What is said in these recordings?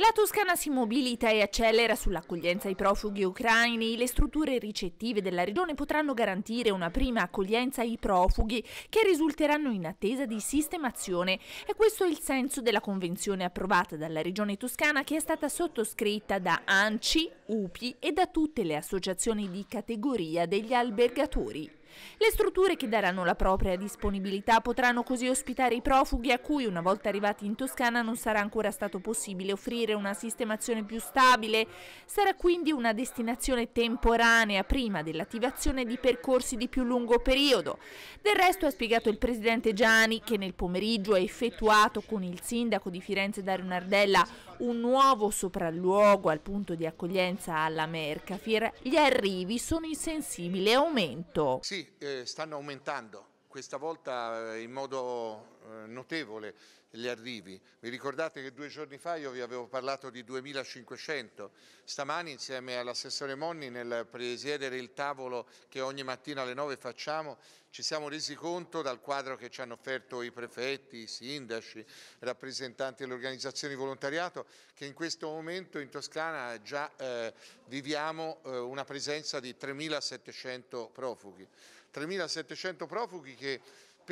La Toscana si mobilita e accelera sull'accoglienza ai profughi ucraini. Le strutture ricettive della regione potranno garantire una prima accoglienza ai profughi che risulteranno in attesa di sistemazione. E questo è il senso della convenzione approvata dalla regione toscana che è stata sottoscritta da ANCI, UPI e da tutte le associazioni di categoria degli albergatori. Le strutture che daranno la propria disponibilità potranno così ospitare i profughi a cui una volta arrivati in Toscana non sarà ancora stato possibile offrire una sistemazione più stabile. Sarà quindi una destinazione temporanea prima dell'attivazione di percorsi di più lungo periodo. Del resto ha spiegato il presidente Gianni che nel pomeriggio ha effettuato con il sindaco di Firenze Dario Nardella un nuovo sopralluogo al punto di accoglienza alla Mercafir. Gli arrivi sono in sensibile aumento. Sì, eh, stanno aumentando, questa volta eh, in modo notevole gli arrivi. Vi ricordate che due giorni fa io vi avevo parlato di 2500. Stamani insieme all'assessore Monni nel presiedere il tavolo che ogni mattina alle 9 facciamo ci siamo resi conto dal quadro che ci hanno offerto i prefetti, i sindaci, i rappresentanti delle organizzazioni di volontariato che in questo momento in Toscana già eh, viviamo eh, una presenza di 3700 profughi. 3.700 profughi che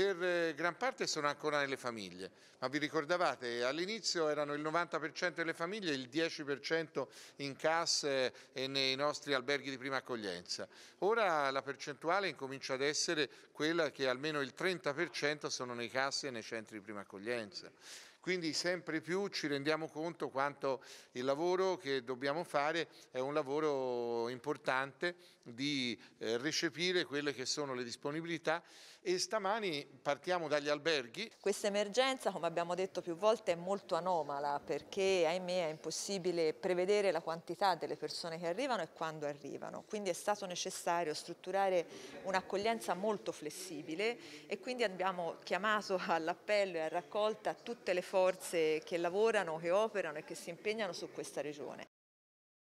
per eh, gran parte sono ancora nelle famiglie, ma vi ricordavate all'inizio erano il 90% delle famiglie, e il 10% in casse e nei nostri alberghi di prima accoglienza. Ora la percentuale incomincia ad essere quella che almeno il 30% sono nei casse e nei centri di prima accoglienza. Quindi sempre più ci rendiamo conto quanto il lavoro che dobbiamo fare è un lavoro importante di eh, recepire quelle che sono le disponibilità e stamani partiamo dagli alberghi. Questa emergenza, come abbiamo detto più volte, è molto anomala perché ahimè è impossibile prevedere la quantità delle persone che arrivano e quando arrivano, quindi è stato necessario strutturare un'accoglienza molto flessibile e quindi abbiamo chiamato all'appello e a raccolta tutte le forze forze che lavorano, che operano e che si impegnano su questa regione.